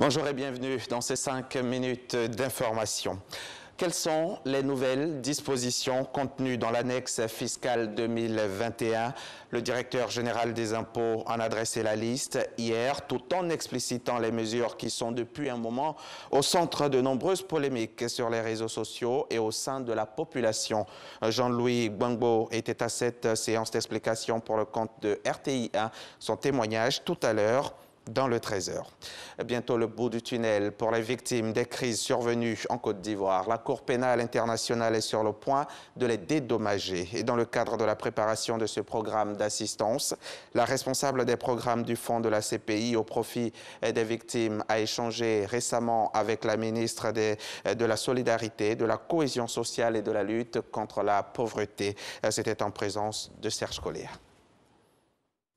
Bonjour et bienvenue dans ces cinq minutes d'information. Quelles sont les nouvelles dispositions contenues dans l'annexe fiscale 2021 Le directeur général des impôts en a adressait la liste hier, tout en explicitant les mesures qui sont depuis un moment au centre de nombreuses polémiques sur les réseaux sociaux et au sein de la population. Jean-Louis Gwangbo était à cette séance d'explication pour le compte de RTI1. Son témoignage tout à l'heure dans le Trésor. Bientôt le bout du tunnel pour les victimes des crises survenues en Côte d'Ivoire. La Cour pénale internationale est sur le point de les dédommager. Et dans le cadre de la préparation de ce programme d'assistance, la responsable des programmes du Fonds de la CPI au profit des victimes a échangé récemment avec la ministre de la Solidarité, de la Cohésion sociale et de la lutte contre la pauvreté. C'était en présence de Serge Collier.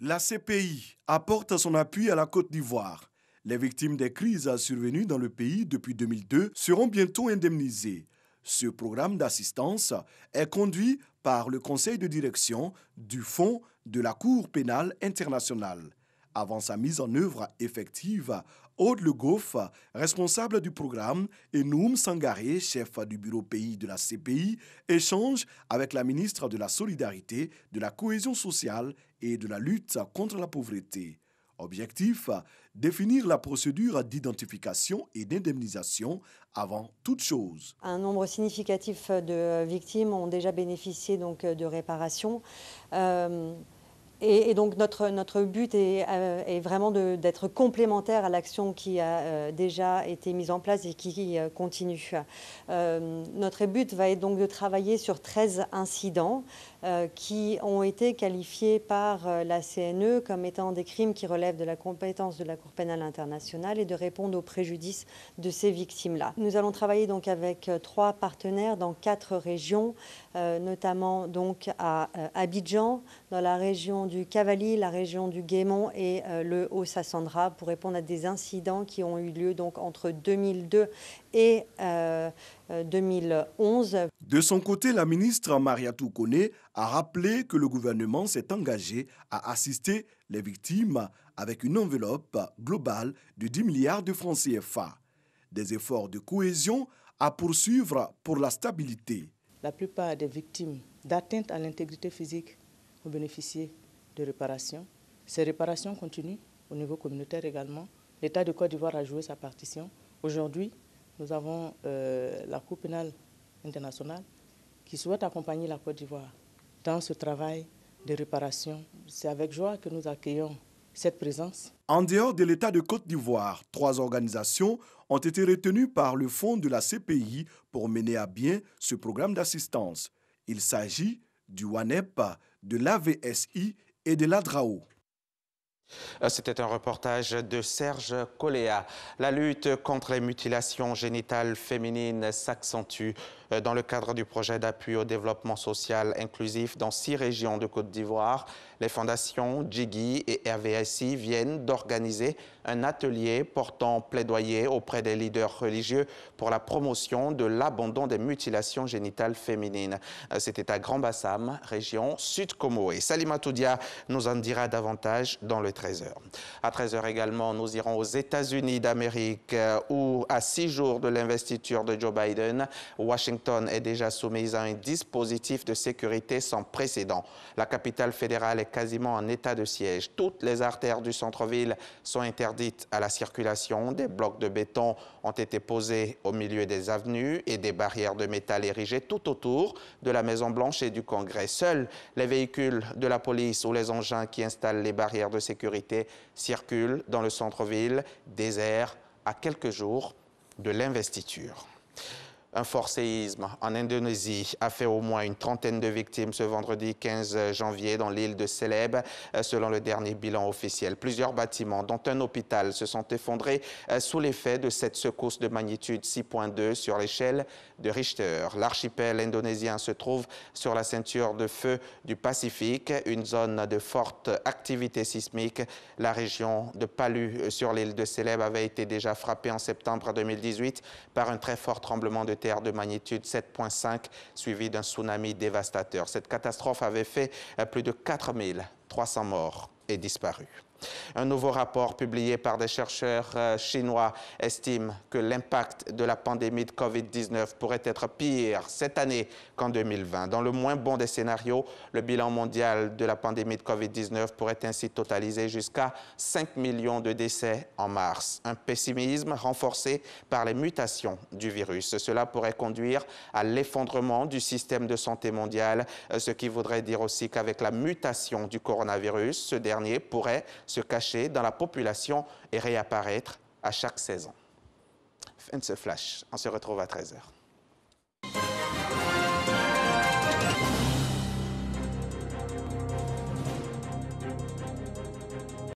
La CPI apporte son appui à la Côte d'Ivoire. Les victimes des crises survenues dans le pays depuis 2002 seront bientôt indemnisées. Ce programme d'assistance est conduit par le conseil de direction du Fonds de la Cour pénale internationale avant sa mise en œuvre effective. Aude Le Goff, responsable du programme, et Noum Sangaré, chef du bureau pays de la CPI, échangent avec la ministre de la Solidarité, de la Cohésion sociale et de la lutte contre la pauvreté. Objectif définir la procédure d'identification et d'indemnisation avant toute chose. Un nombre significatif de victimes ont déjà bénéficié donc de réparations. Euh, et, donc notre, but est, euh, vraiment d'être complémentaire à l'action qui a euh, déjà été mise en place et qui, euh, continue. notre but va être donc de travailler sur 13 incidents euh, qui ont été qualifiés par euh, la CNE comme étant des crimes qui relèvent de la compétence de la Cour pénale internationale et de répondre aux préjudices de ces victimes-là. Nous allons travailler donc avec euh, trois partenaires dans quatre régions, notamment donc à Abidjan, dans la région du Cavali, la région du Guémont et le Haut-Sassandra pour répondre à des incidents qui ont eu lieu donc entre 2002 et 2011. De son côté, la ministre Maria Toukone a rappelé que le gouvernement s'est engagé à assister les victimes avec une enveloppe globale de 10 milliards de francs CFA. Des efforts de cohésion à poursuivre pour la stabilité. La plupart des victimes d'atteinte à l'intégrité physique ont bénéficié de réparations. Ces réparations continuent au niveau communautaire également. L'État de Côte d'Ivoire a joué sa partition. Aujourd'hui, nous avons euh, la Cour pénale internationale qui souhaite accompagner la Côte d'Ivoire dans ce travail de réparation. C'est avec joie que nous accueillons cette présence. En dehors de l'État de Côte d'Ivoire, trois organisations ont été retenues par le fonds de la CPI pour mener à bien ce programme d'assistance. Il s'agit du WANEP, de l'AVSI et de l'ADRAO. Euh, c'était un reportage de Serge Coléa. La lutte contre les mutilations génitales féminines s'accentue euh, dans le cadre du projet d'appui au développement social inclusif dans six régions de Côte d'Ivoire. Les fondations Jiggy et RVSI viennent d'organiser un atelier portant plaidoyer auprès des leaders religieux pour la promotion de l'abandon des mutilations génitales féminines. Euh, c'était à Grand Bassam, région sud Et Salima Toudia nous en dira davantage dans le 13h. À 13h également, nous irons aux États-Unis d'Amérique euh, où, à six jours de l'investiture de Joe Biden, Washington est déjà soumise à un dispositif de sécurité sans précédent. La capitale fédérale est quasiment en état de siège. Toutes les artères du centre-ville sont interdites à la circulation. Des blocs de béton ont été posés au milieu des avenues et des barrières de métal érigées tout autour de la Maison-Blanche et du Congrès. Seuls les véhicules de la police ou les engins qui installent les barrières de sécurité circulent dans le centre-ville désert à quelques jours de l'investiture. Un fort séisme en Indonésie a fait au moins une trentaine de victimes ce vendredi 15 janvier dans l'île de Célèbes, euh, selon le dernier bilan officiel. Plusieurs bâtiments, dont un hôpital, se sont effondrés euh, sous l'effet de cette secousse de magnitude 6.2 sur l'échelle de Richter. L'archipel indonésien se trouve sur la ceinture de feu du Pacifique, une zone de forte activité sismique. La région de Palu euh, sur l'île de Celeb avait été déjà frappée en septembre 2018 par un très fort tremblement de de magnitude 7.5 suivi d'un tsunami dévastateur. Cette catastrophe avait fait euh, plus de 4 300 morts et disparus. Un nouveau rapport publié par des chercheurs euh, chinois estime que l'impact de la pandémie de COVID-19 pourrait être pire cette année qu'en 2020. Dans le moins bon des scénarios, le bilan mondial de la pandémie de COVID-19 pourrait ainsi totaliser jusqu'à 5 millions de décès en mars. Un pessimisme renforcé par les mutations du virus. Cela pourrait conduire à l'effondrement du système de santé mondial, euh, ce qui voudrait dire aussi qu'avec la mutation du coronavirus, ce dernier pourrait se cacher dans la population et réapparaître à chaque saison. Fin de ce flash. On se retrouve à 13h.